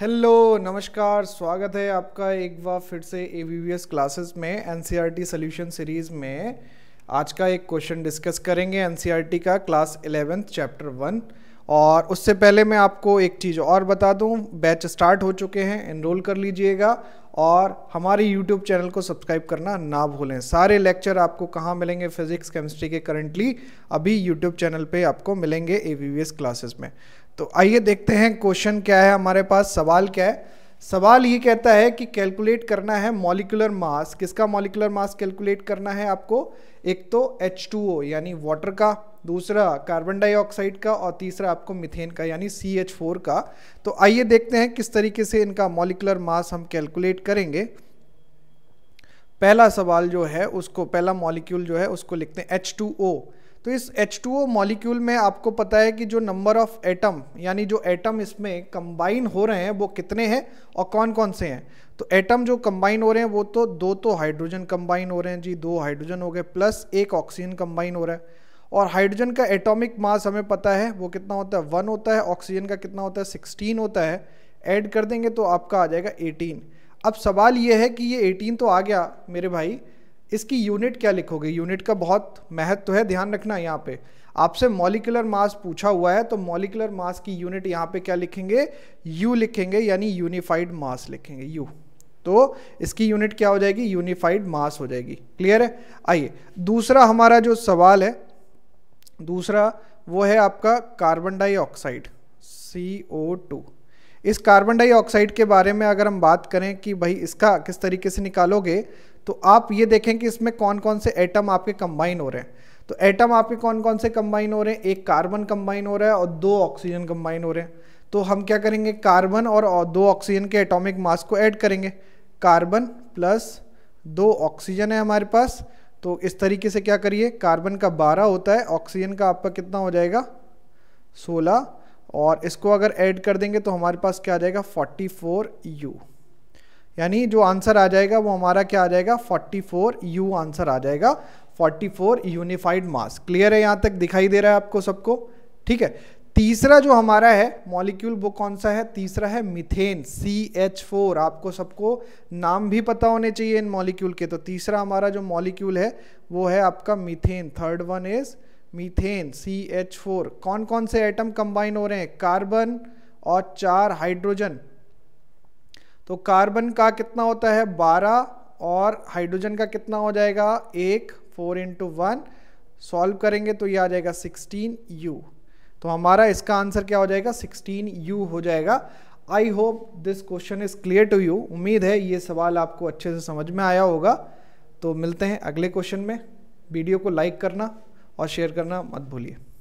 hello नमस्कार स्वागत है आपका एक बार फिर से ए क्लासेस में एन सी सोल्यूशन सीरीज़ में आज का एक क्वेश्चन डिस्कस करेंगे एन e का क्लास एलेवेंथ चैप्टर वन और उससे पहले मैं आपको एक चीज़ और बता दूं बैच स्टार्ट हो चुके हैं इनरोल कर लीजिएगा और हमारे यूट्यूब चैनल को सब्सक्राइब करना ना भूलें सारे लेक्चर आपको कहाँ मिलेंगे फिजिक्स केमिस्ट्री के करंटली अभी यूट्यूब चैनल पे आपको मिलेंगे ए क्लासेस में तो आइए देखते हैं क्वेश्चन क्या है हमारे पास सवाल क्या है सवाल ये कहता है कि कैलकुलेट करना है मॉलिकुलर मास किसका मॉलिकुलर मास कैलकुलेट करना है आपको एक तो H2O यानी वाटर का दूसरा कार्बन डाइऑक्साइड का और तीसरा आपको मिथेन का यानी CH4 का तो आइए देखते हैं किस तरीके से इनका मॉलिकुलर मास हम कैलकुलेट करेंगे पहला सवाल जो है उसको पहला मॉलिक्यूल जो है उसको लिखते हैं एच तो इस H2O मॉलिक्यूल में आपको पता है कि जो नंबर ऑफ एटम यानी जो एटम इसमें कंबाइन हो रहे हैं वो कितने हैं और कौन कौन से हैं तो एटम जो कंबाइन हो रहे हैं वो तो दो तो हाइड्रोजन कंबाइन हो रहे हैं जी दो हाइड्रोजन हो गए प्लस एक ऑक्सीजन कंबाइन हो रहा है और हाइड्रोजन का एटॉमिक मास हमें पता है वो कितना होता है वन होता है ऑक्सीजन का कितना होता है सिक्सटीन होता है ऐड कर देंगे तो आपका आ जाएगा एटीन अब सवाल ये है कि ये एटीन तो आ गया मेरे भाई इसकी यूनिट क्या लिखोगे यूनिट का बहुत महत्व है ध्यान रखना यहाँ पे आपसे मॉलिकुलर मास पूछा हुआ है तो मॉलिकुलर मास की यूनिट यहाँ पे क्या लिखेंगे यू लिखेंगे यानी यूनिफाइड मास लिखेंगे यू तो इसकी यूनिट क्या हो जाएगी यूनिफाइड मास हो जाएगी क्लियर है आइए दूसरा हमारा जो सवाल है दूसरा वो है आपका carbon dioxide C O two इस कार्बन डाइऑक्साइड के बारे में अगर हम बात करें कि भाई इसका किस तरीके से निकालोगे तो आप ये देखें कि इसमें कौन कौन से एटम आपके कंबाइन हो रहे हैं तो एटम आपके कौन कौन से कंबाइन हो रहे हैं एक कार्बन कंबाइन हो रहा है और दो ऑक्सीजन कंबाइन हो रहे हैं तो हम क्या करेंगे कार्बन और दो ऑक्सीजन के एटॉमिक मास को ऐड करेंगे कार्बन प्लस दो ऑक्सीजन है हमारे पास तो इस तरीके से क्या करिए कार्बन का बारह होता है ऑक्सीजन का आपका कितना हो जाएगा सोलह और इसको अगर ऐड कर देंगे तो हमारे पास क्या आ जाएगा 44u यानी जो आंसर आ जाएगा वो हमारा क्या आ जाएगा 44u आंसर आ जाएगा 44 यूनिफाइड मास क्लियर है यहाँ तक दिखाई दे रहा है आपको सबको ठीक है तीसरा जो हमारा है मॉलिक्यूल वो कौन सा है तीसरा है मिथेन फोर आपको सबको नाम भी पता होने चाहिए इन मॉलिक्यूल के तो तीसरा हमारा जो मॉलिक्यूल है वो है आपका methane third one is methane C H four कौन कौन से एटम कंबाइन हो रहे हैं कार्बन और चार हाइड्रोजन तो कार्बन का कितना होता है बारह और हाइड्रोजन का कितना हो जाएगा एक फोर इंटू वन सॉल्व करेंगे तो ये आ जाएगा सिक्सटीन यू तो हमारा इसका आंसर क्या हो जाएगा सिक्सटीन यू हो जाएगा I hope this question is clear to you उम्मीद है ये सवाल आपको अच्छे से समझ में आया होगा तो मिलते हैं अगले क्वेश्चन में वीडियो को लाइक करना और शेयर करना मत भूलिए